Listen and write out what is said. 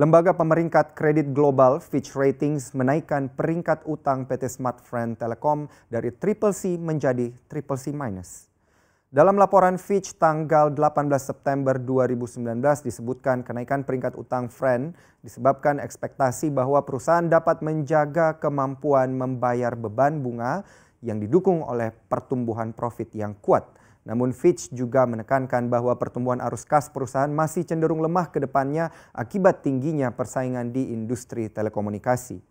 Lembaga pemeringkat kredit global Fitch Ratings menaikkan peringkat utang PT Smartfriend Telekom dari triple C menjadi triple C minus. Dalam laporan Fitch tanggal 18 September 2019 disebutkan kenaikan peringkat utang Friend disebabkan ekspektasi bahwa perusahaan dapat menjaga kemampuan membayar beban bunga yang didukung oleh pertumbuhan profit yang kuat. Namun Fitch juga menekankan bahwa pertumbuhan arus kas perusahaan masih cenderung lemah ke depannya akibat tingginya persaingan di industri telekomunikasi.